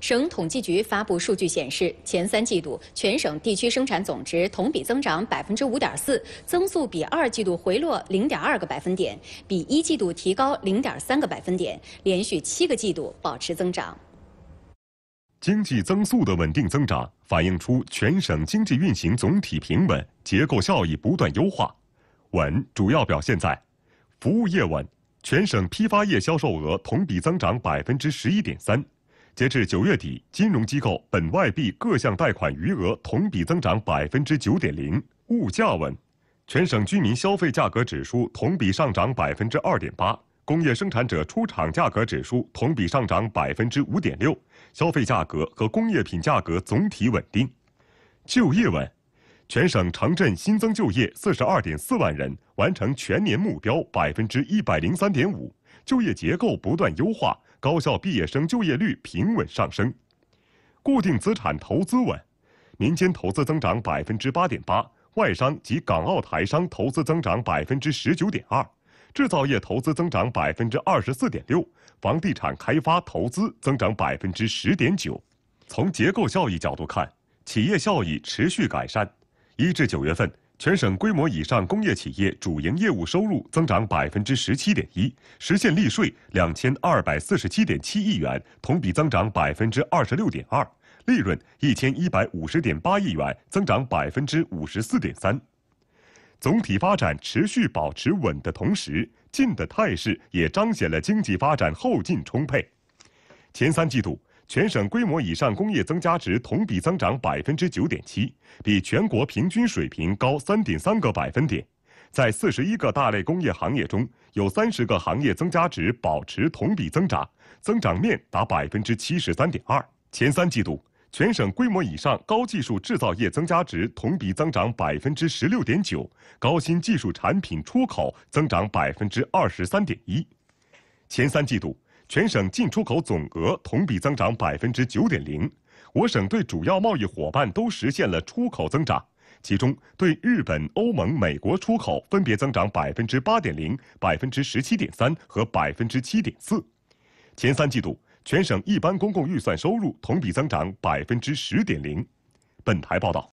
省统计局发布数据显示，前三季度全省地区生产总值同比增长百分之五点四，增速比二季度回落零点二个百分点，比一季度提高零点三个百分点，连续七个季度保持增长。经济增速的稳定增长，反映出全省经济运行总体平稳，结构效益不断优化。稳主要表现在，服务业稳，全省批发业销售额同比增长百分之十一点三。截至九月底，金融机构本外币各项贷款余额同比增长百分之九点零。物价稳，全省居民消费价格指数同比上涨百分之二点八，工业生产者出厂价格指数同比上涨百分之五点六，消费价格和工业品价格总体稳定。就业稳，全省城镇新增就业四十二点四万人，完成全年目标百分之一百零三点五，就业结构不断优化。高校毕业生就业率平稳上升，固定资产投资稳，民间投资增长百分之八点八，外商及港澳台商投资增长百分之十九点二，制造业投资增长百分之二十四点六，房地产开发投资增长百分之十点九。从结构效益角度看，企业效益持续改善，一至九月份。全省规模以上工业企业主营业务收入增长百分之十七点一，实现利税两千二百四十七点七亿元，同比增长百分之二十六点二，利润一千一百五十点八亿元，增长百分之五十四点三。总体发展持续保持稳的同时，进的态势也彰显了经济发展后劲充沛。前三季度。全省规模以上工业增加值同比增长百分之九点七，比全国平均水平高三点三个百分点。在四十一个大类工业行业中，有三十个行业增加值保持同比增长，增长面达百分之七十三点二。前三季度，全省规模以上高技术制造业增加值同比增长百分之十六点九，高新技术产品出口增长百分之二十三点一。前三季度。全省进出口总额同比增长百分之九点零，我省对主要贸易伙伴都实现了出口增长，其中对日本、欧盟、美国出口分别增长百分之八点零、百分之十七点三和百分之七点四。前三季度，全省一般公共预算收入同比增长百分之十点零。本台报道。